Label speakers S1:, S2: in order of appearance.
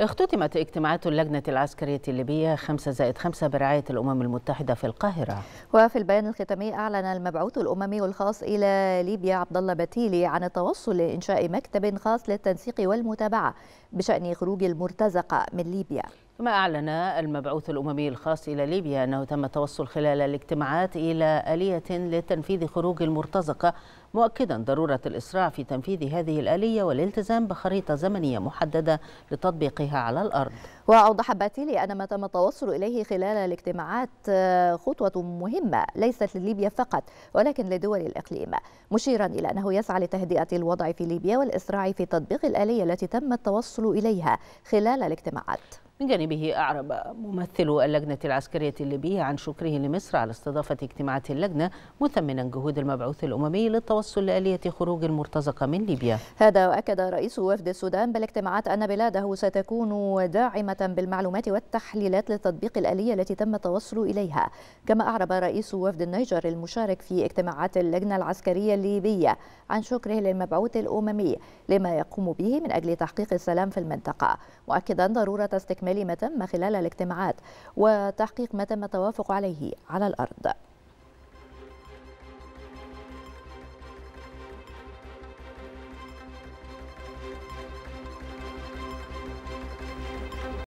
S1: اختتمت اجتماعات اللجنة العسكرية الليبية 5 زائد 5 برعاية الأمم المتحدة في القاهرة
S2: وفي البيان الختامي أعلن المبعوث الأممي الخاص إلى ليبيا عبد الله بتيلي عن التوصل لإنشاء مكتب خاص للتنسيق والمتابعة بشأن خروج المرتزقة من ليبيا
S1: كما أعلن المبعوث الأممي الخاص إلى ليبيا أنه تم التوصل خلال الاجتماعات إلى آلية لتنفيذ خروج المرتزقة مؤكدا ضرورة الإسراع في تنفيذ هذه الآلية والالتزام بخريطة زمنية محددة لتطبيقها على الأرض
S2: وأوضح باتيلي أن ما تم التوصل إليه خلال الاجتماعات آه، خطوة مهمة ليست لليبيا فقط ولكن لدول الإقليم مشيرا إلى أنه يسعى لتهدئة الوضع في ليبيا والإسراع في تطبيق الآلية التي تم التوصل إليها خلال الاجتماعات
S1: من جانبه أعرب ممثل اللجنة العسكرية الليبية عن شكره لمصر على استضافة اجتماعات اللجنة مثمنا جهود المبعوث الأممي للتوصل لآلية خروج المرتزقة من ليبيا
S2: هذا وأكد رئيس وفد السودان بالاجتماعات أن بلاده ستكون داعمة بالمعلومات والتحليلات لتطبيق الآلية التي تم التوصل إليها كما أعرب رئيس وفد النيجر المشارك في اجتماعات اللجنة العسكرية الليبية عن شكره للمبعوث الأممي لما يقوم به من أجل تحقيق السلام في المنطقة مؤكدا ضرورة استكمال ما تم خلال الاجتماعات وتحقيق ما تم التوافق عليه على الأرض